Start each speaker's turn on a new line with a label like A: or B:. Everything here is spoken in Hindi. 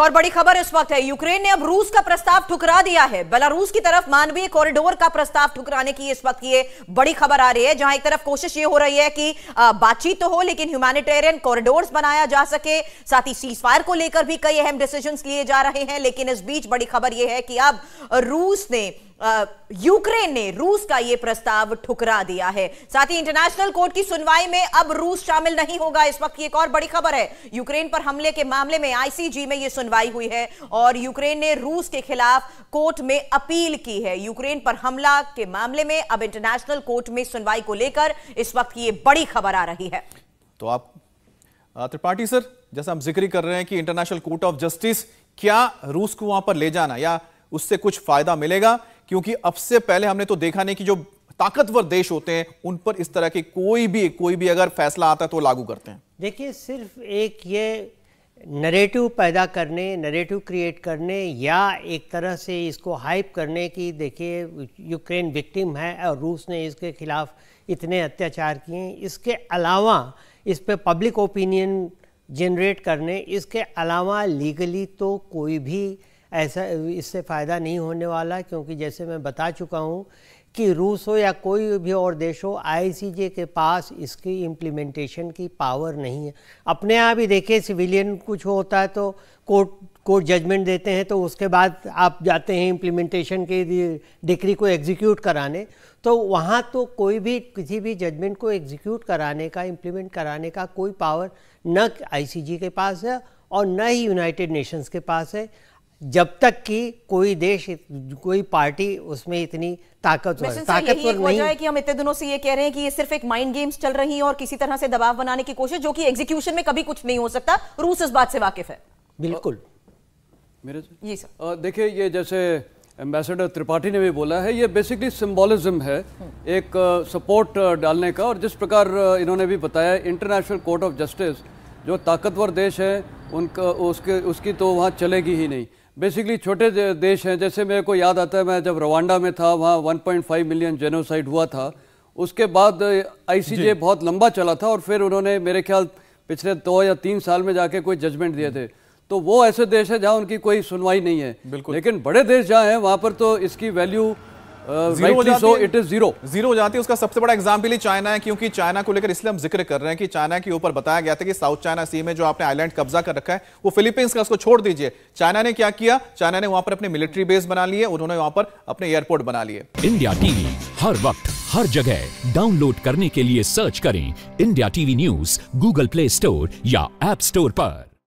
A: तो और बड़ी खबर इस वक्त है यूक्रेन ने अब रूस का प्रस्ताव ठुकरा दिया है बेलारूस की तरफ मानवीय कॉरिडोर का प्रस्ताव ठुकराने की इस वक्त ये बड़ी खबर आ रही है जहां एक तरफ कोशिश ये हो रही है कि बातचीत तो हो लेकिन ह्यूमैनिटेरियन कॉरिडोर बनाया जा सके साथ ही सीज फायर को लेकर भी कई अहम डिसीजन लिए जा रहे हैं लेकिन इस बीच बड़ी खबर यह है कि अब रूस ने यूक्रेन ने रूस का यह प्रस्ताव ठुकरा दिया है साथ ही इंटरनेशनल कोर्ट की सुनवाई में अब रूस शामिल नहीं होगा इस वक्त की एक और बड़ी खबर है यूक्रेन पर हमले के मामले में आईसीजी में यह सुनवाई हुई है और यूक्रेन ने रूस के खिलाफ कोर्ट में अपील की है यूक्रेन पर हमला के मामले में अब इंटरनेशनल कोर्ट में सुनवाई को लेकर इस वक्त की यह बड़ी खबर आ रही है
B: तो आप त्रिपाठी सर जैसा हम जिक्र कर रहे हैं कि इंटरनेशनल कोर्ट ऑफ जस्टिस क्या रूस को वहां पर ले जाना या उससे कुछ फायदा मिलेगा क्योंकि अब से पहले हमने तो देखा नहीं कि जो ताकतवर देश होते हैं उन पर इस तरह के कोई भी कोई भी अगर फैसला आता है तो लागू करते हैं
C: देखिए सिर्फ एक ये नरेटिव पैदा करने नरेटिव क्रिएट करने या एक तरह से इसको हाइप करने की देखिए यूक्रेन विक्टिम है और रूस ने इसके खिलाफ इतने अत्याचार किए इसके अलावा इस पर पब्लिक ओपिनियन जनरेट करने इसके अलावा लीगली तो कोई भी ऐसा इससे फ़ायदा नहीं होने वाला क्योंकि जैसे मैं बता चुका हूँ कि रूस हो या कोई भी और देश हो आई के पास इसकी इम्प्लीमेंटेशन की पावर नहीं है अपने आप ही देखिए सिविलियन कुछ होता है तो कोर्ट कोर्ट जजमेंट देते हैं तो उसके बाद आप जाते हैं इम्प्लीमेंटेशन के डिक्री को एग्जीक्यूट कराने तो वहाँ तो कोई भी किसी भी जजमेंट को एग्जीक्यूट कराने का इम्प्लीमेंट कराने का कोई पावर न आई के पास है और न ही यूनाइटेड नेशंस के पास है जब तक कि कोई देश कोई पार्टी उसमें इतनी ताकतवर ताकतवर नहीं है कि
A: हम इतने दिनों से ये कह रहे हैं कि ये सिर्फ एक माइंड गेम्स चल रही है और किसी तरह से दबाव बनाने की कोशिश जो कि एग्जीक्यूशन में कभी कुछ नहीं हो सकता रूस इस बात से वाकिफ है
C: बिल्कुल
D: मेरे जी सर देखिए ये जैसे एम्बेसडर त्रिपाठी ने भी बोला है ये बेसिकली सिम्बोलिज्म है हम्म। एक सपोर्ट डालने का और जिस प्रकार इन्होंने भी बताया इंटरनेशनल कोर्ट ऑफ जस्टिस जो ताकतवर देश है उनका उसके उसकी तो वहाँ चलेगी ही नहीं बेसिकली छोटे देश हैं जैसे मेरे को याद आता है मैं जब रवांडा में था वहाँ 1.5 मिलियन जेनोसाइड हुआ था उसके बाद आईसीजे बहुत लंबा चला था और फिर उन्होंने मेरे ख्याल पिछले दो या तीन साल में जाके कोई जजमेंट दिए थे तो वो ऐसे देश है जहाँ उनकी कोई सुनवाई नहीं है लेकिन बड़े देश जहाँ हैं वहाँ पर तो इसकी वैल्यू Uh,
B: क्योंकि चाइना को लेकर इसलिए हम जिक्र कर रहे हैं कि चाइना के ऊपर बताया गया था कि साउथ चाइना सी में जो आपने कब्जा कर रखा है वो फिलीपींस का उसको छोड़ दीजिए चाइना ने क्या किया चाइना ने वहां पर अपने मिलिट्री बेस बना लिए उन्होंने वहां पर अपने एयरपोर्ट बना लिए इंडिया टीवी हर वक्त हर जगह डाउनलोड करने के लिए सर्च करें India TV news Google Play Store या एप स्टोर पर